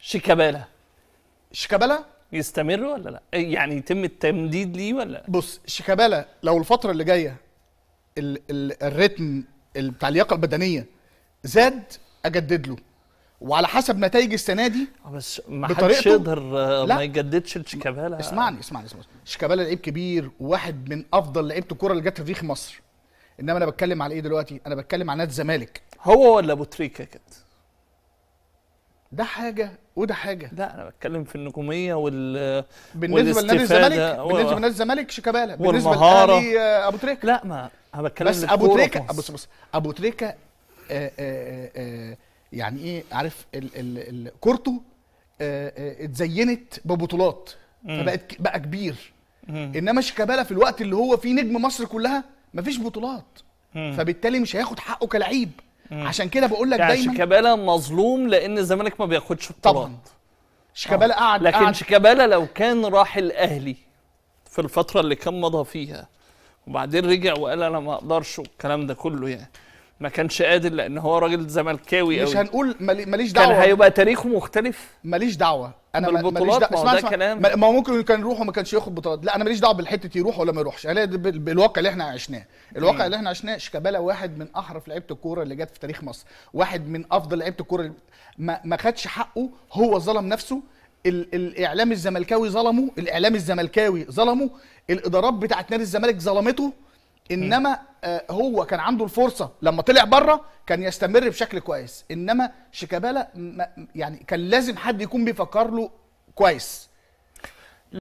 شيكابالا شيكابالا يستمر ولا لا إيه، يعني يتم التمديد ليه ولا لا بص شيكابالا لو الفتره اللي جايه ال ال الريتم بتاع اللياقه البدنيه زاد اجدد له وعلى حسب نتائج السنه دي آه، بس ما حدش يقدر آه، ما يجددش لشيكابالا اسمعني اسمعني اسمعني شيكابالا لعيب كبير وواحد من افضل لعيبه الكوره اللي جت في تاريخ مصر انما انا بتكلم على ايه دلوقتي انا بتكلم على نادي الزمالك هو ولا ابو تريكه كده ده حاجه وده حاجه لا انا بتكلم في النجوميه وال بالنسبه لنادي الزمالك بالنسبه لنادي الزمالك شيكابالا بالنسبه لنادي آه، ابو تريكه لا ما انا بتكلم بس ابو تريكه بص بص ابو تريكه آه، آه، يعني ايه عارف كورته اتزينت ببطولات فبقت بقى كبير مم. انما شيكابالا في الوقت اللي هو فيه نجم مصر كلها مفيش بطولات مم. فبالتالي مش هياخد حقه كلعيب عشان كده بقول لك يعني دايما شيكابالا مظلوم لان الزمالك ما بياخدش بطولات طبعا شيكابالا آه. قعد لكن شيكابالا لو كان راح الاهلي في الفتره اللي كان مضى فيها وبعدين رجع وقال انا ما اقدرش والكلام ده كله يعني ما كانش قادر لان هو راجل زملكاوي قوي مش هنقول ماليش دعوه كان هيبقى تاريخه مختلف ماليش دعوه انا ماليش دعوه ما ده كلام ما هو ممكن كان يروح وما كانش ياخد بطولات لا انا ماليش دعوه بالحته يروح ولا ما يروحش انا يعني بالواقع اللي احنا عشناه الواقع اللي احنا عشناه شيكابالا واحد من احرف لعيبه الكوره اللي جت في تاريخ مصر واحد من افضل لعيبه الكوره ما ما خدش حقه هو ظلم نفسه ال الاعلام الزملكاوي ظلمه الاعلام الزملكاوي ظلمه الادارات بتاعت نادي الزمالك ظلمته انما آه، هو كان عنده الفرصه لما طلع بره كان يستمر بشكل كويس انما شيكابالا يعني كان لازم حد يكون بيفكر له كويس